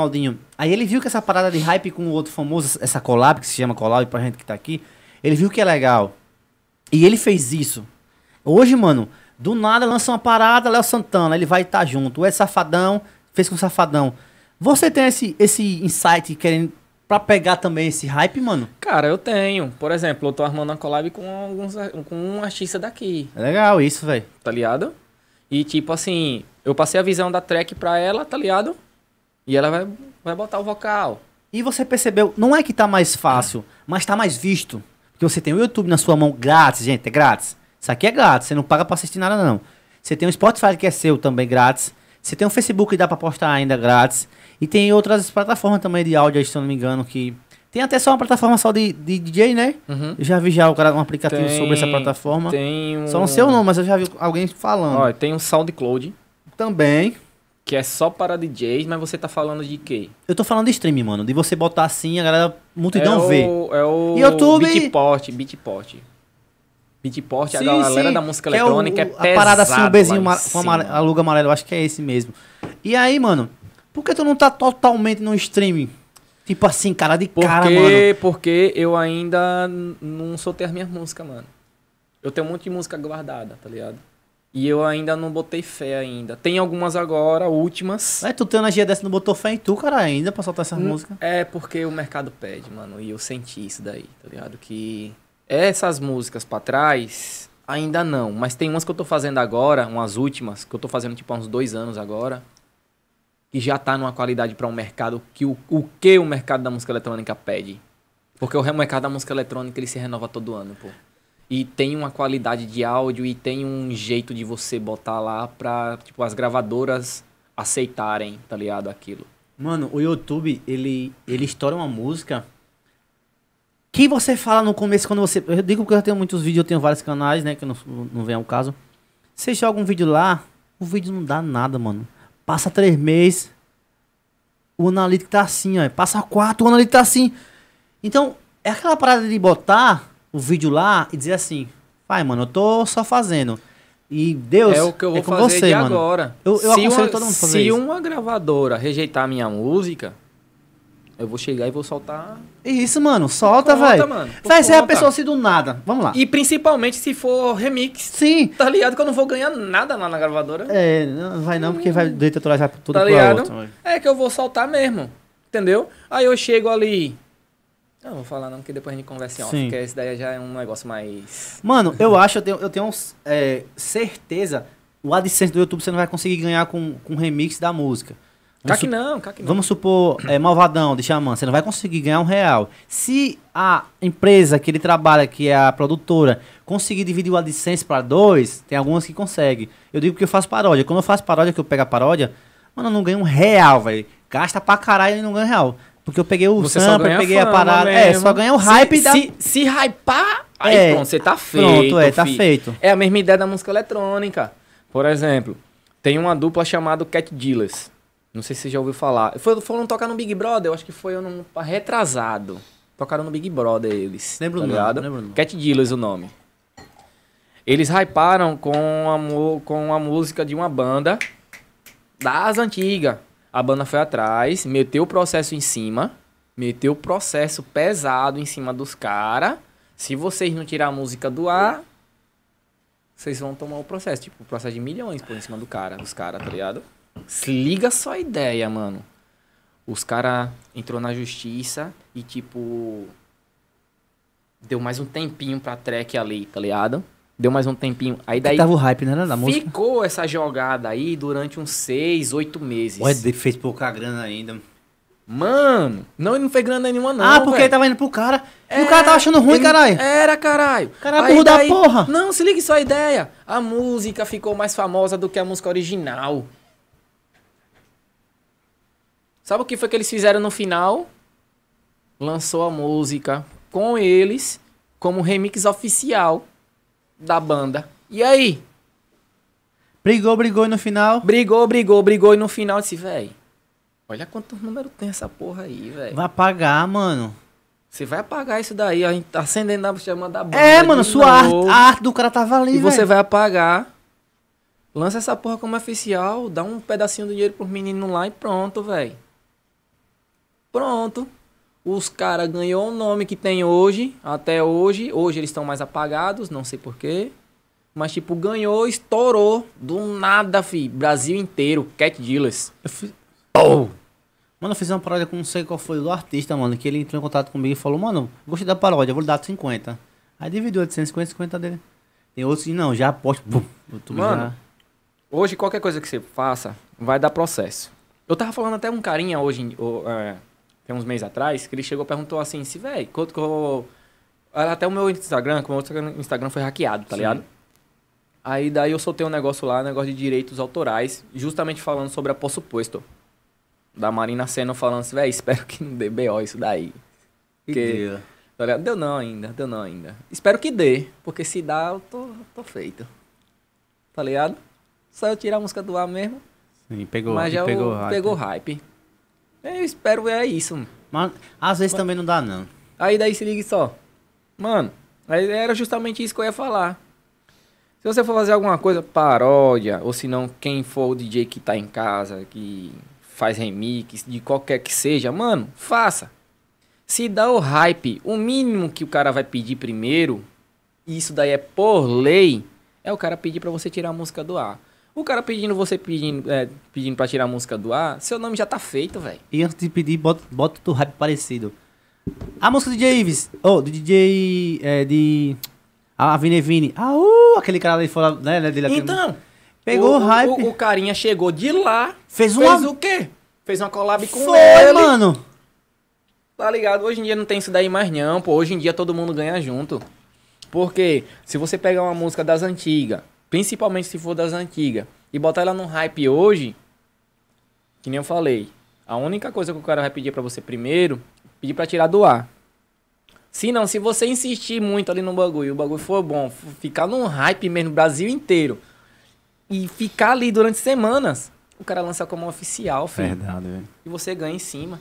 Ronaldinho. Aí ele viu que essa parada de hype com o outro famoso, essa collab que se chama collab pra gente que tá aqui, ele viu que é legal. E ele fez isso. Hoje, mano, do nada lança uma parada, Léo Santana, ele vai estar tá junto. É safadão, fez com safadão. Você tem esse, esse insight querendo para pegar também esse hype, mano? Cara, eu tenho. Por exemplo, eu tô armando uma collab com alguns com um artista daqui. É legal isso, velho. Tá ligado? E tipo assim, eu passei a visão da track pra ela, tá ligado? E ela vai, vai botar o vocal. E você percebeu, não é que tá mais fácil, mas tá mais visto. Porque você tem o YouTube na sua mão grátis, gente, é grátis. Isso aqui é grátis, você não paga pra assistir nada, não. Você tem o Spotify que é seu também grátis. Você tem o Facebook que dá pra postar ainda grátis. E tem outras plataformas também de áudio, se eu não me engano, que. Tem até só uma plataforma só de, de DJ, né? Uhum. Eu já vi já o cara, um aplicativo tem, sobre essa plataforma. Tem um... Só não sei o nome, mas eu já vi alguém falando. Olha, tem um SoundCloud. Também que é só para DJs, mas você tá falando de quê? Eu tô falando de streaming, mano. De você botar assim, a galera multidão é vê. é o YouTube... Beatport, Beatport. Beatport, a galera sim. da música que é eletrônica é, o, é pesado. A parada assim, o bezinho com a luga amarela, eu acho que é esse mesmo. E aí, mano, por que tu não tá totalmente no streaming? Tipo assim, cara de porque, cara, mano. Porque eu ainda não soltei as minhas músicas, mano. Eu tenho um monte de música guardada, tá ligado? E eu ainda não botei fé ainda. Tem algumas agora, últimas. É, tu a energia dessa não botou fé em tu, cara, ainda pra soltar essa N hum, música? É, porque o mercado pede, mano. E eu senti isso daí, tá ligado? Que essas músicas pra trás, ainda não. Mas tem umas que eu tô fazendo agora, umas últimas, que eu tô fazendo tipo há uns dois anos agora. Que já tá numa qualidade para um mercado que o, o que o mercado da música eletrônica pede. Porque o mercado da música eletrônica ele se renova todo ano, pô e tem uma qualidade de áudio e tem um jeito de você botar lá pra, tipo, as gravadoras aceitarem, tá ligado? Aquilo. Mano, o YouTube, ele, ele estoura uma música que você fala no começo quando você. Eu digo que eu tenho muitos vídeos, eu tenho vários canais, né? Que não, não vem ao caso. Você joga um vídeo lá, o vídeo não dá nada, mano. Passa três meses, o analítico tá assim, ó. Passa quatro, o analítico tá assim. Então, é aquela parada de botar o vídeo lá e dizer assim: pai, mano, eu tô só fazendo. E Deus. É o que eu vou é fazer você, mano. agora. Eu, eu aconselho uma, todo mundo a fazer Se isso. uma gravadora rejeitar minha música, eu vou chegar e vou soltar. Isso, mano. Solta, velho. Vai ser a pessoa se do nada. Vamos lá. E principalmente se for remix. Sim. Tá ligado que eu não vou ganhar nada lá na gravadora. É, não vai não, porque vai hum, deitar tá tudo tá ligado? Outro, é que eu vou soltar mesmo. Entendeu? Aí eu chego ali não, vou falar não, porque depois a gente conversa em off, Sim. porque esse daí já é um negócio mais... Mano, eu acho, eu tenho, eu tenho é, certeza, o AdSense do YouTube você não vai conseguir ganhar com, com remix da música. Cá que não, cá que não. Vamos supor, é, Malvadão de Xamã, você não vai conseguir ganhar um real. Se a empresa que ele trabalha, que é a produtora, conseguir dividir o AdSense para dois, tem algumas que conseguem. Eu digo que eu faço paródia. Quando eu faço paródia, que eu pego a paródia, mano, eu não ganho um real, velho. Gasta pra caralho e não ganha real. Porque eu peguei o você sample, eu peguei a parada. É, mesmo. É, só ganha o hype se, da... se, se hypar, aí é, pronto, você tá feito. Pronto, é, tá feito. É a mesma ideia da música eletrônica. Por exemplo, tem uma dupla chamada Cat Dealers. Não sei se você já ouviu falar. Foi, foram tocar no Big Brother, eu acho que foi um retrasado. Tocaram no Big Brother eles. Lembro tá nome. Lembro Cat Dealers o nome. Eles hyparam com a, com a música de uma banda das antigas. A banda foi atrás, meteu o processo em cima, meteu o processo pesado em cima dos caras. Se vocês não tirar a música do ar, vocês vão tomar o processo. Tipo, o processo de milhões por em cima do cara, dos caras, tá ligado? Se liga só a ideia, mano. Os cara entrou na justiça e, tipo, deu mais um tempinho pra track ali, tá ligado? Deu mais um tempinho. Aí daí. Que tava o hype, né? Na música. Ficou essa jogada aí durante uns seis, oito meses. Ué, fez pouca grana ainda. Mano, não, não fez grana nenhuma, não. Ah, porque véio. ele tava indo pro cara. É, e o é, cara tava achando ruim, caralho. Era, caralho. Caralho, é burro daí, da porra. Não, se ligue só a ideia. A música ficou mais famosa do que a música original. Sabe o que foi que eles fizeram no final? Lançou a música com eles como remix oficial da banda. E aí? Brigou, brigou e no final? Brigou, brigou, brigou e no final disse, velho, olha quantos números tem essa porra aí, velho. Vai apagar, mano. Você vai apagar isso daí, ó, tá acendendo a chama da banda. É, mano, sua arte, a arte do cara tava ali, E véio. você vai apagar. Lança essa porra como oficial, dá um pedacinho do dinheiro pros meninos lá e pronto, velho. Pronto. Os caras ganhou o nome que tem hoje, até hoje. Hoje eles estão mais apagados, não sei porquê. Mas, tipo, ganhou, estourou. Do nada, fi. Brasil inteiro. Cat Dealers. Eu fiz... Oh! Mano, eu fiz uma paródia com não sei qual foi do artista, mano. Que ele entrou em contato comigo e falou, mano, gostei da paródia, vou lhe dar 50. Aí dividiu 850 50 dele. Tem outros que não, já aposto. Bum, mano, já... hoje qualquer coisa que você faça vai dar processo. Eu tava falando até um carinha hoje, uh, tem é uns meses atrás, que ele chegou e perguntou assim, se, velho, quanto que eu vou... Até o meu Instagram, que o meu Instagram foi hackeado, tá Sim. ligado? Aí daí eu soltei um negócio lá, um negócio de direitos autorais, justamente falando sobre a suposto da Marina Senna falando assim, velho, espero que não dê BO isso daí. Porque, olha, tá deu não ainda, deu não ainda. Espero que dê, porque se dá, eu tô, tô feito. Tá ligado? Só eu tirar a música do ar mesmo. Sim, pegou, Mas já pegou, o, hype. pegou hype. É, eu espero, é isso. Mas às vezes Mas... também não dá, não. Aí daí se liga só. Mano, aí era justamente isso que eu ia falar. Se você for fazer alguma coisa, paródia, ou se não, quem for o DJ que tá em casa, que faz remix, de qualquer que seja, mano, faça. Se dá o hype, o mínimo que o cara vai pedir primeiro, isso daí é por lei, é o cara pedir para você tirar a música do ar. O cara pedindo, você pedindo, é, pedindo pra tirar a música do ar, seu nome já tá feito, velho. E antes de pedir, bota, bota tu rap parecido. A música do DJ Ives, oh, do DJ, é, de... A Vini Vini, ah, uh, aquele cara ali fora, né, né dele, Então... Pegou o, hype. O, o, carinha chegou de lá. Fez uma. Fez o quê? Fez uma collab com Foi, ele. mano. Tá ligado? Hoje em dia não tem isso daí mais não, pô. Hoje em dia todo mundo ganha junto. Porque se você pegar uma música das antigas Principalmente se for das antigas. E botar ela no hype hoje, que nem eu falei. A única coisa que o cara vai pedir para você primeiro, pedir para tirar do ar. Se não, se você insistir muito ali no bagulho, o bagulho for bom, ficar no hype mesmo no Brasil inteiro e ficar ali durante semanas, o cara lança como oficial, filho. Verdade, velho. E você ganha em cima.